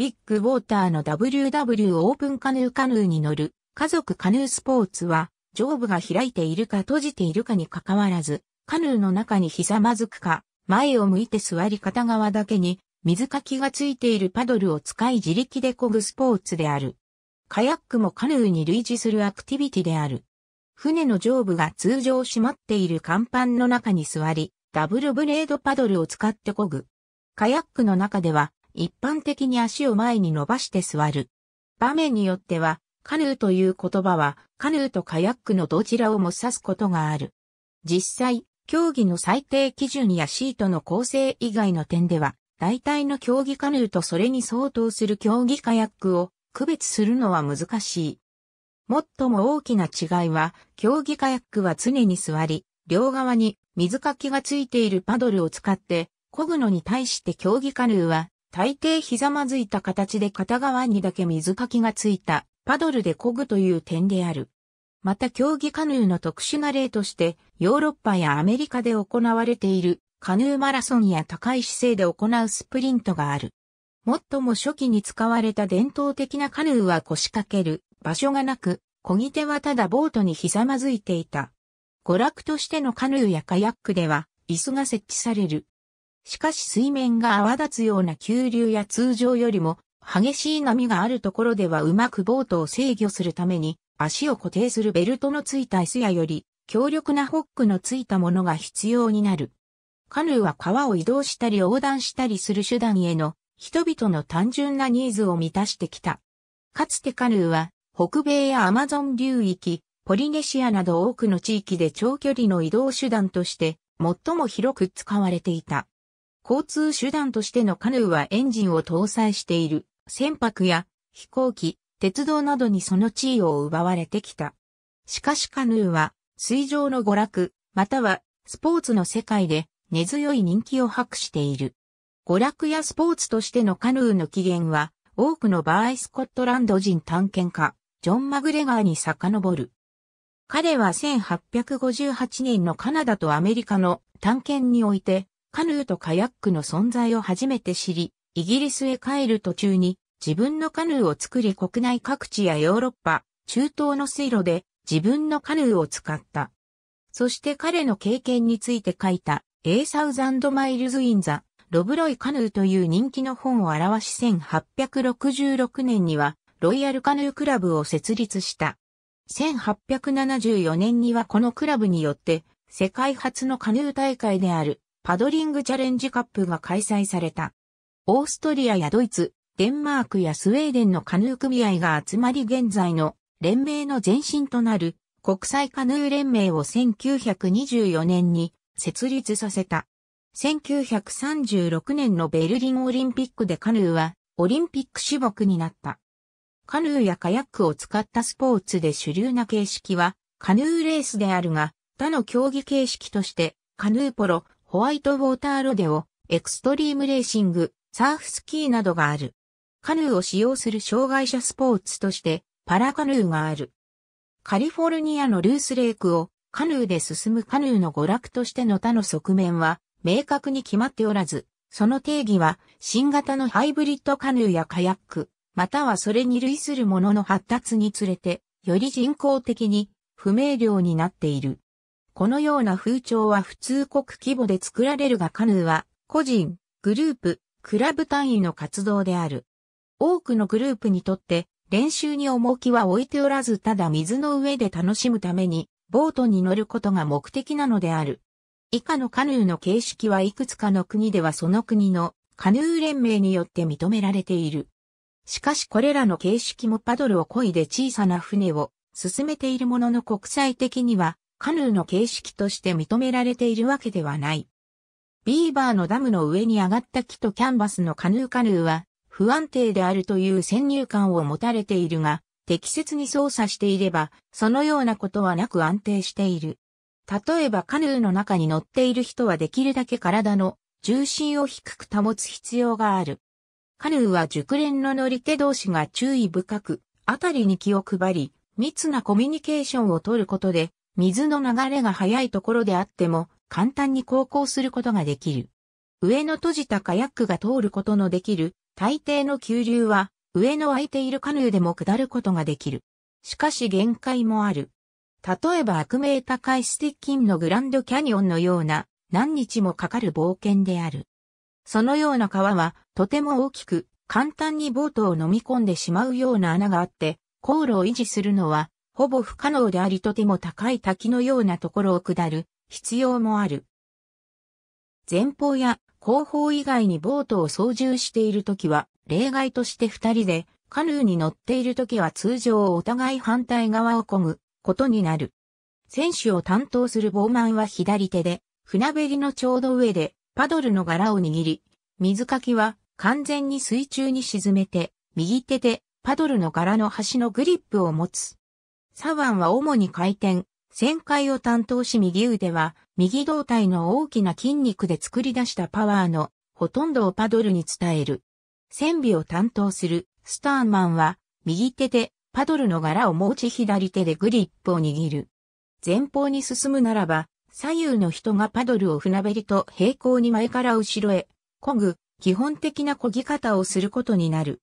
ビッグウォーターの WW オープンカヌーカヌーに乗る家族カヌースポーツは上部が開いているか閉じているかにかかわらずカヌーの中にひざまずくか前を向いて座り片側だけに水かきがついているパドルを使い自力で漕ぐスポーツである。カヤックもカヌーに類似するアクティビティである。船の上部が通常閉まっている甲板の中に座り、ダブルブレードパドルを使って漕ぐ。カヤックの中では、一般的に足を前に伸ばして座る。場面によっては、カヌーという言葉は、カヌーとカヤックのどちらをも指すことがある。実際、競技の最低基準やシートの構成以外の点では、大体の競技カヌーとそれに相当する競技カヤックを区別するのは難しい。最も大きな違いは、競技カヤックは常に座り、両側に水かきがついているパドルを使って、漕ぐのに対して競技カヌーは大抵ひざまずいた形で片側にだけ水かきがついたパドルで漕ぐという点である。また競技カヌーの特殊な例としてヨーロッパやアメリカで行われているカヌーマラソンや高い姿勢で行うスプリントがある。もっとも初期に使われた伝統的なカヌーは腰掛ける場所がなく、漕ぎ手はただボートにひざまずいていた。娯楽としてのカヌーやカヤックでは椅子が設置される。しかし水面が泡立つような急流や通常よりも激しい波があるところではうまくボートを制御するために足を固定するベルトのついた椅子やより強力なホックのついたものが必要になる。カヌーは川を移動したり横断したりする手段への人々の単純なニーズを満たしてきた。かつてカヌーは北米やアマゾン流域、ポリネシアなど多くの地域で長距離の移動手段として最も広く使われていた。交通手段としてのカヌーはエンジンを搭載している船舶や飛行機、鉄道などにその地位を奪われてきた。しかしカヌーは水上の娯楽、またはスポーツの世界で根強い人気を博している。娯楽やスポーツとしてのカヌーの起源は多くの場合スコットランド人探検家、ジョン・マグレガーに遡る。彼は1858年のカナダとアメリカの探検においてカヌーとカヤックの存在を初めて知り、イギリスへ帰る途中に自分のカヌーを作り国内各地やヨーロッパ、中東の水路で自分のカヌーを使った。そして彼の経験について書いた、A Thousand Miles in the ロブロイカヌーという人気の本を表し1866年にはロイヤルカヌークラブを設立した。1874年にはこのクラブによって世界初のカヌー大会であるパドリングチャレンジカップが開催された。オーストリアやドイツ、デンマークやスウェーデンのカヌー組合が集まり現在の連盟の前身となる国際カヌー連盟を1924年に設立させた。1936年のベルリンオリンピックでカヌーはオリンピック種目になった。カヌーやカヤックを使ったスポーツで主流な形式はカヌーレースであるが、他の競技形式としてカヌーポロ、ホワイトウォーターロデオ、エクストリームレーシング、サーフスキーなどがある。カヌーを使用する障害者スポーツとして、パラカヌーがある。カリフォルニアのルースレイクをカヌーで進むカヌーの娯楽としての他の側面は明確に決まっておらず、その定義は新型のハイブリッドカヌーやカヤック、またはそれに類するものの発達につれて、より人工的に不明瞭になっている。このような風潮は普通国規模で作られるがカヌーは、個人、グループ、クラブ単位の活動である。多くのグループにとって、練習に重きは置いておらずただ水の上で楽しむために、ボートに乗ることが目的なのである。以下のカヌーの形式はいくつかの国ではその国のカヌー連盟によって認められている。しかしこれらの形式もパドルを漕いで小さな船を進めているものの国際的にはカヌーの形式として認められているわけではない。ビーバーのダムの上に上がった木とキャンバスのカヌーカヌーは不安定であるという先入観を持たれているが、適切に操作していれば、そのようなことはなく安定している。例えばカヌーの中に乗っている人はできるだけ体の重心を低く保つ必要がある。カヌーは熟練の乗り手同士が注意深く、あたりに気を配り、密なコミュニケーションをとることで、水の流れが速いところであっても、簡単に航行することができる。上の閉じたカヤックが通ることのできる、大抵の急流は、上の空いているカヌーでも下ることができる。しかし限界もある。例えば悪名高いスティッキンのグランドキャニオンのような何日もかかる冒険である。そのような川はとても大きく簡単にボートを飲み込んでしまうような穴があって航路を維持するのはほぼ不可能でありとても高い滝のようなところを下る必要もある。前方や後方以外にボートを操縦しているときは、例外として二人で、カヌーに乗っているときは通常お互い反対側を漕ぐことになる。選手を担当するボーマンは左手で、船べりのちょうど上でパドルの柄を握り、水かきは完全に水中に沈めて、右手でパドルの柄の端のグリップを持つ。サワンは主に回転、旋回を担当し右腕は右胴体の大きな筋肉で作り出したパワーのほとんどをパドルに伝える。船尾を担当するスターマンは右手でパドルの柄を持ち左手でグリップを握る。前方に進むならば左右の人がパドルを船べりと平行に前から後ろへ漕ぐ基本的な漕ぎ方をすることになる。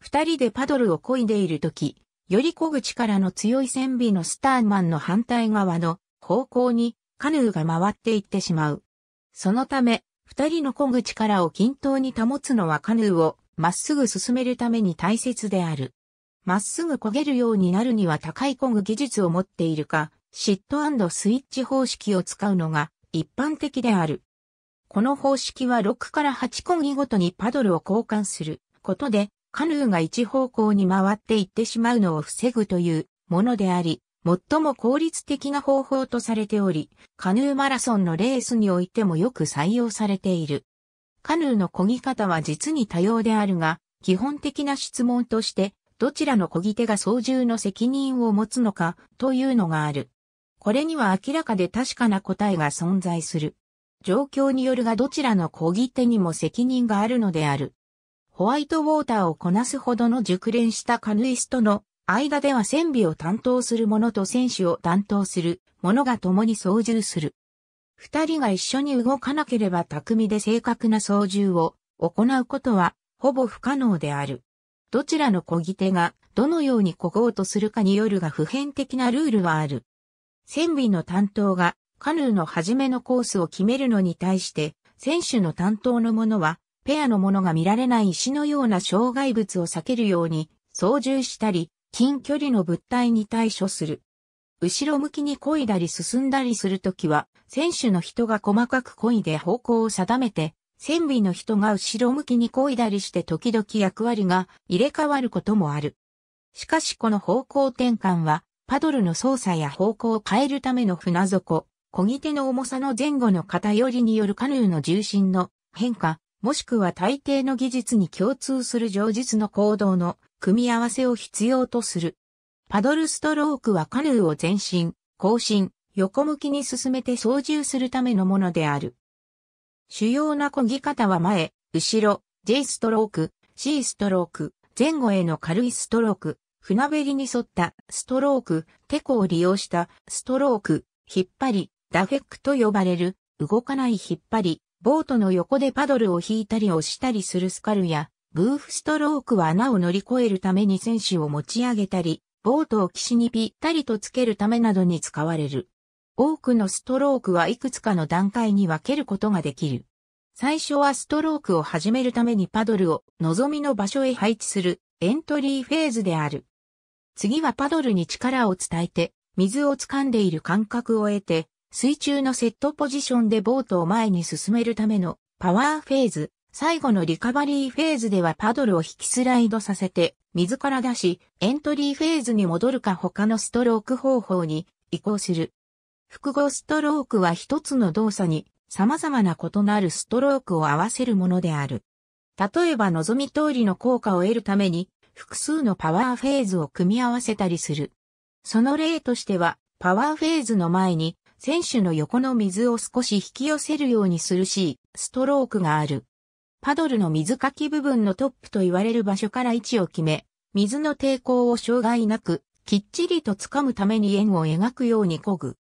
二人でパドルを漕いでいるとき、より小口からの強い船尾のスターマンの反対側の方向にカヌーが回っていってしまう。そのため、二人の小口からを均等に保つのはカヌーをまっすぐ進めるために大切である。まっすぐ焦げるようになるには高い漕ぐ技術を持っているか、シットスイッチ方式を使うのが一般的である。この方式は6から8漕ぎごとにパドルを交換することでカヌーが一方向に回っていってしまうのを防ぐというものであり、最も効率的な方法とされており、カヌーマラソンのレースにおいてもよく採用されている。カヌーの漕ぎ方は実に多様であるが、基本的な質問として、どちらの漕ぎ手が操縦の責任を持つのかというのがある。これには明らかで確かな答えが存在する。状況によるがどちらの漕ぎ手にも責任があるのである。ホワイトウォーターをこなすほどの熟練したカヌイストの間では船尾を担当する者と選手を担当する者が共に操縦する。二人が一緒に動かなければ巧みで正確な操縦を行うことはほぼ不可能である。どちらの漕ぎ手がどのように漕ごうとするかによるが普遍的なルールはある。船尾の担当がカヌーの初めのコースを決めるのに対して、選手の担当の者はペアのものが見られない石のような障害物を避けるように操縦したり、近距離の物体に対処する。後ろ向きに漕いだり進んだりするときは、選手の人が細かく漕いで方向を定めて、船尾の人が後ろ向きに漕いだりして時々役割が入れ替わることもある。しかしこの方向転換は、パドルの操作や方向を変えるための船底、漕ぎ手の重さの前後の偏りによるカヌーの重心の変化、もしくは大抵の技術に共通する上述の行動の組み合わせを必要とする。パドルストロークはカヌーを前進、後進、横向きに進めて操縦するためのものである。主要な漕ぎ方は前、後ろ、J ストローク、C ストローク、前後への軽いストローク、船べりに沿ったストローク、テコを利用したストローク、引っ張り、ダフェックと呼ばれる動かない引っ張り、ボートの横でパドルを引いたり押したりするスカルや、ブーフストロークは穴を乗り越えるために選手を持ち上げたり、ボートを岸にぴったりとつけるためなどに使われる。多くのストロークはいくつかの段階に分けることができる。最初はストロークを始めるためにパドルを望みの場所へ配置するエントリーフェーズである。次はパドルに力を伝えて水を掴んでいる感覚を得て水中のセットポジションでボートを前に進めるためのパワーフェーズ、最後のリカバリーフェーズではパドルを引きスライドさせて、自ら出し、エントリーフェーズに戻るか他のストローク方法に移行する。複合ストロークは一つの動作に様々な異なるストロークを合わせるものである。例えば望み通りの効果を得るために複数のパワーフェーズを組み合わせたりする。その例としては、パワーフェーズの前に選手の横の水を少し引き寄せるようにするし、ストロークがある。パドルの水かき部分のトップと言われる場所から位置を決め、水の抵抗を障害なく、きっちりと掴むために円を描くように漕ぐ。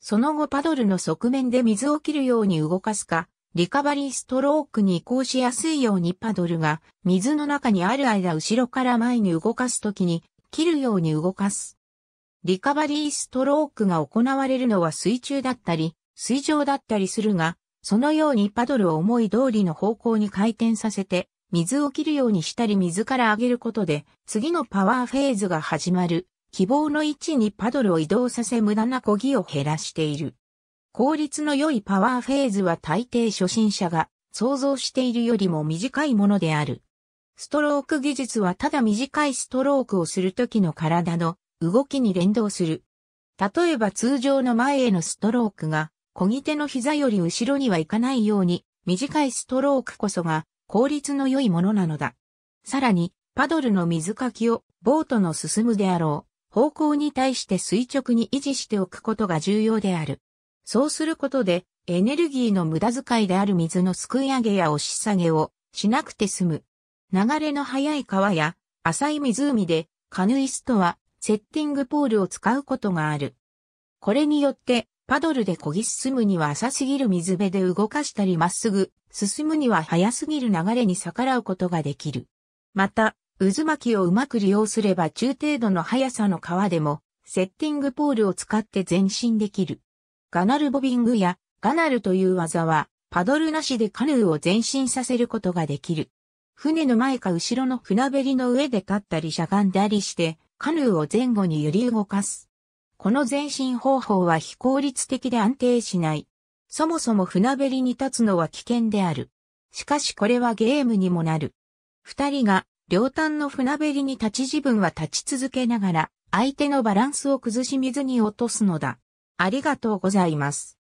その後パドルの側面で水を切るように動かすか、リカバリーストロークに移行しやすいようにパドルが水の中にある間後ろから前に動かすときに切るように動かす。リカバリーストロークが行われるのは水中だったり、水上だったりするが、そのようにパドルを思い通りの方向に回転させて、水を切るようにしたり水から上げることで、次のパワーフェーズが始まる。希望の位置にパドルを移動させ無駄な漕ぎを減らしている。効率の良いパワーフェーズは大抵初心者が想像しているよりも短いものである。ストローク技術はただ短いストロークをするときの体の動きに連動する。例えば通常の前へのストロークが、こぎ手の膝より後ろにはいかないように、短いストロークこそが効率の良いものなのだ。さらに、パドルの水かきをボートの進むであろう方向に対して垂直に維持しておくことが重要である。そうすることで、エネルギーの無駄遣いである水のすくい上げや押し下げをしなくて済む。流れの速い川や浅い湖でカヌイストはセッティングポールを使うことがある。これによって、パドルで漕ぎ進むには浅すぎる水辺で動かしたりまっすぐ、進むには速すぎる流れに逆らうことができる。また、渦巻きをうまく利用すれば中程度の速さの川でも、セッティングポールを使って前進できる。ガナルボビングやガナルという技は、パドルなしでカヌーを前進させることができる。船の前か後ろの船べりの上で立ったりしゃがんだりして、カヌーを前後に揺り動かす。この前進方法は非効率的で安定しない。そもそも船べりに立つのは危険である。しかしこれはゲームにもなる。二人が両端の船べりに立ち自分は立ち続けながら相手のバランスを崩し水に落とすのだ。ありがとうございます。